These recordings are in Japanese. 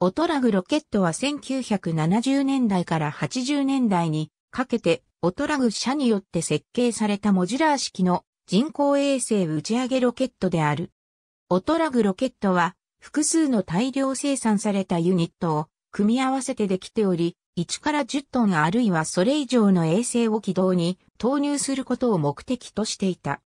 オトラグロケットは1970年代から80年代にかけてオトラグ社によって設計されたモジュラー式の人工衛星打ち上げロケットである。オトラグロケットは複数の大量生産されたユニットを組み合わせてできており、1から10トンあるいはそれ以上の衛星を軌道に投入することを目的としていた。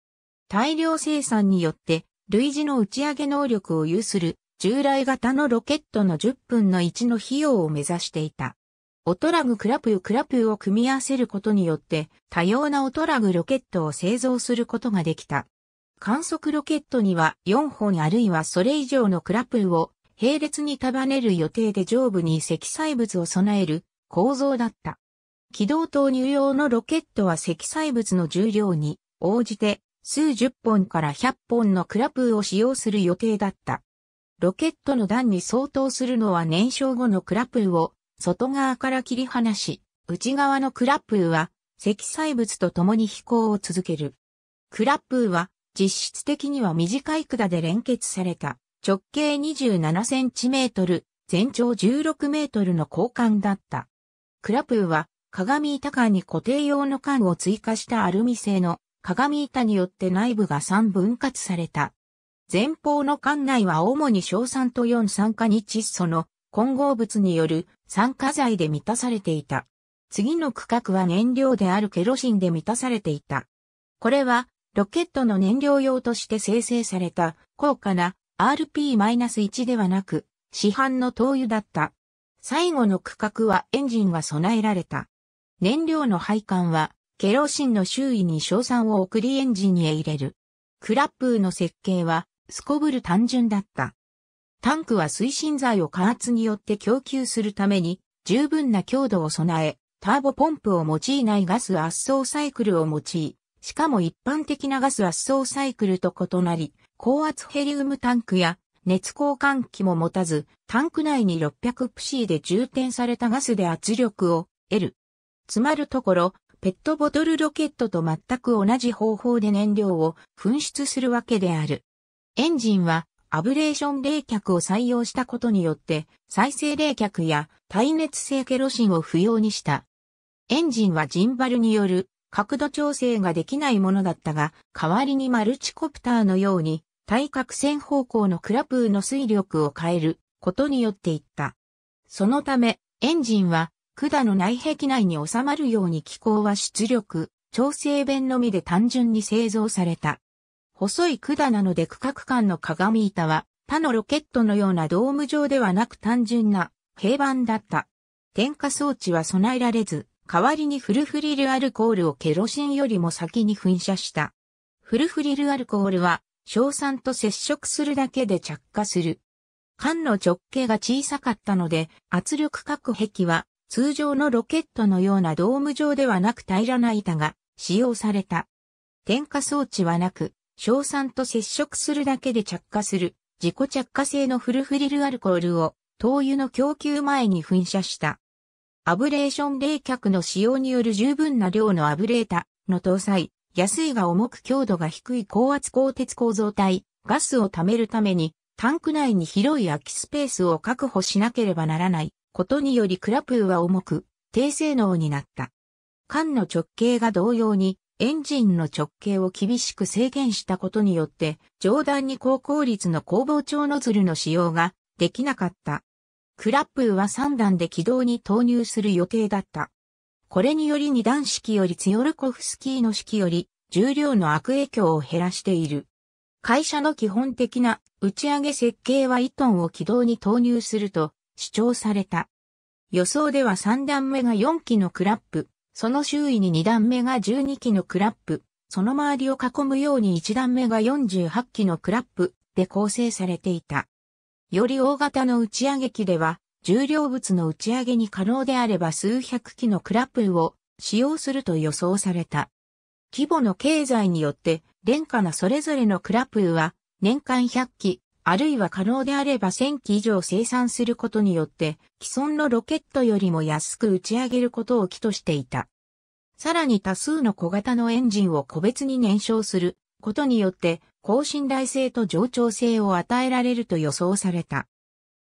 大量生産によって類似の打ち上げ能力を有する従来型のロケットの10分の1の費用を目指していた。オトラグクラプークラプーを組み合わせることによって多様なオトラグロケットを製造することができた。観測ロケットには4本あるいはそれ以上のクラプーを並列に束ねる予定で上部に積載物を備える構造だった。軌道投入用のロケットは積載物の重量に応じて数十本から100本のクラプーを使用する予定だった。ロケットの段に相当するのは燃焼後のクラプーを外側から切り離し、内側のクラプーは積載物と共に飛行を続ける。クラプーは実質的には短い管で連結された直径27センチメートル、全長16メートルの交換だった。クラプーは鏡板間に固定用の管を追加したアルミ製の鏡板によって内部が3分割された前方の艦内は主に硝酸と4酸化に窒素の混合物による酸化剤で満たされていた。次の区画は燃料であるケロシンで満たされていた。これはロケットの燃料用として生成された高価な RP-1 ではなく市販の灯油だった。最後の区画はエンジンが備えられた。燃料の配管はケロシンの周囲に硝酸を送りエンジンへ入れる。クラップの設計はすこぶる単純だった。タンクは推進剤を加圧によって供給するために、十分な強度を備え、ターボポンプを用いないガス圧送サイクルを用い、しかも一般的なガス圧送サイクルと異なり、高圧ヘリウムタンクや熱交換器も持たず、タンク内に6 0 0シ c で充填されたガスで圧力を得る。つまるところ、ペットボトルロケットと全く同じ方法で燃料を噴出するわけである。エンジンはアブレーション冷却を採用したことによって再生冷却や耐熱性ケロシンを不要にした。エンジンはジンバルによる角度調整ができないものだったが、代わりにマルチコプターのように対角線方向のクラプーの水力を変えることによっていった。そのため、エンジンは管の内壁内に収まるように機構は出力、調整弁のみで単純に製造された。細い管なので区画間の鏡板は他のロケットのようなドーム状ではなく単純な平板だった。点火装置は備えられず、代わりにフルフリルアルコールをケロシンよりも先に噴射した。フルフリルアルコールは、硝酸と接触するだけで着火する。缶の直径が小さかったので、圧力隔壁は通常のロケットのようなドーム状ではなく平らな板が使用された。点火装置はなく、硝酸と接触するだけで着火する、自己着火性のフルフリルアルコールを、灯油の供給前に噴射した。アブレーション冷却の使用による十分な量のアブレータの搭載、安いが重く強度が低い高圧鋼鉄構造体、ガスを貯めるために、タンク内に広い空きスペースを確保しなければならないことによりクラプーは重く、低性能になった。缶の直径が同様にエンジンの直径を厳しく制限したことによって、上段に高効率の工房調ノズルの使用ができなかった。クラップは3段で軌道に投入する予定だった。これにより2段式よりツヨルコフスキーの式より重量の悪影響を減らしている。会社の基本的な打ち上げ設計は1トンを軌道に投入すると主張された。予想では3段目が4機のクラップ、その周囲に2段目が12機のクラップ、その周りを囲むように1段目が48機のクラップで構成されていた。より大型の打ち上げ機では、重量物の打ち上げに可能であれば数百機のクラップを使用すると予想された。規模の経済によって、廉価なそれぞれのクラップは年間100機、あるいは可能であれば1000機以上生産することによって、既存のロケットよりも安く打ち上げることを期としていた。さらに多数の小型のエンジンを個別に燃焼することによって、高信頼性と冗長性を与えられると予想された。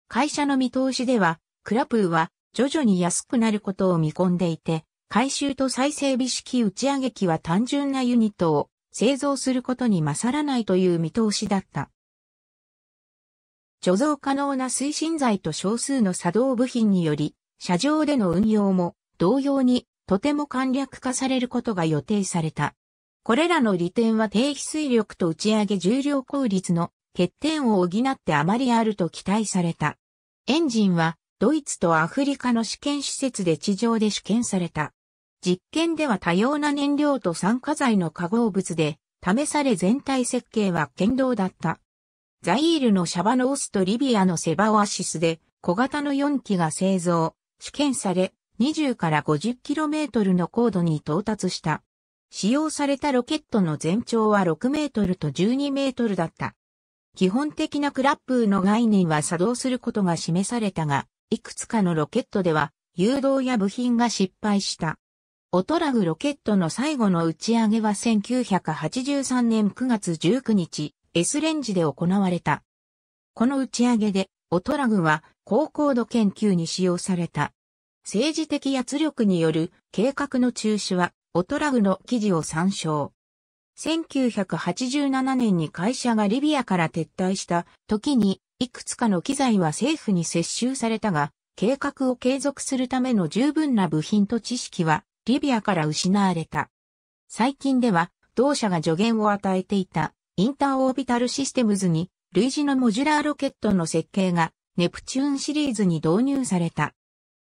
会社の見通しでは、クラプーは徐々に安くなることを見込んでいて、回収と再整備式打ち上げ機は単純なユニットを製造することに勝らないという見通しだった。貯蔵可能な推進剤と少数の作動部品により、車上での運用も同様にとても簡略化されることが予定された。これらの利点は低飛水力と打ち上げ重量効率の欠点を補ってあまりあると期待された。エンジンはドイツとアフリカの試験施設で地上で試験された。実験では多様な燃料と酸化剤の化合物で試され全体設計は堅牢だった。ザイールのシャバノオスとリビアのセバオアシスで小型の4機が製造、試験され20から 50km の高度に到達した。使用されたロケットの全長は6メートルと12メートルだった。基本的なクラップーの概念は作動することが示されたが、いくつかのロケットでは誘導や部品が失敗した。オトラグロケットの最後の打ち上げは1983年9月19日、S レンジで行われた。この打ち上げで、オトラグは高高度研究に使用された。政治的圧力による計画の中止は、オトラグの記事を参照。1987年に会社がリビアから撤退した時に、いくつかの機材は政府に接収されたが、計画を継続するための十分な部品と知識は、リビアから失われた。最近では、同社が助言を与えていたインターオービタルシステムズに類似のモジュラーロケットの設計がネプチューンシリーズに導入された。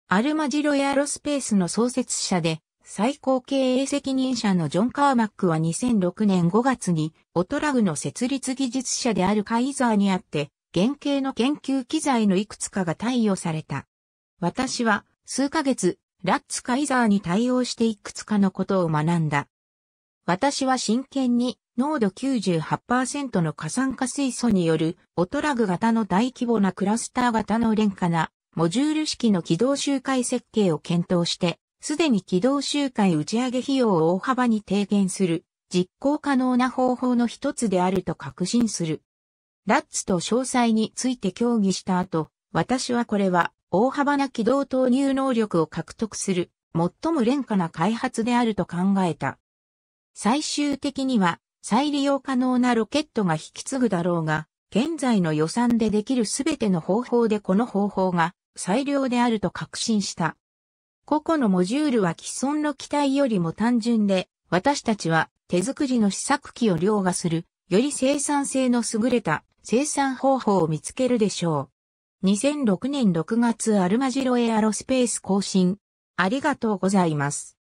アルマジロエアロスペースの創設者で最高経営責任者のジョン・カーマックは2006年5月にオトラグの設立技術者であるカイザーにあって原型の研究機材のいくつかが貸与された。私は数ヶ月ラッツ・カイザーに対応していくつかのことを学んだ。私は真剣に濃度98%の過酸化水素によるオトラグ型の大規模なクラスター型の廉価なモジュール式の軌道周回設計を検討して、すでに軌道周回打ち上げ費用を大幅に低減する実行可能な方法の一つであると確信する。ラッツと詳細について協議した後、私はこれは大幅な軌道投入能力を獲得する最も廉価な開発であると考えた。最終的には再利用可能なロケットが引き継ぐだろうが、現在の予算でできるすべての方法でこの方法が最良であると確信した。個々のモジュールは既存の機体よりも単純で、私たちは手作りの試作機を凌駕する、より生産性の優れた生産方法を見つけるでしょう。2006年6月アルマジロエアロスペース更新。ありがとうございます。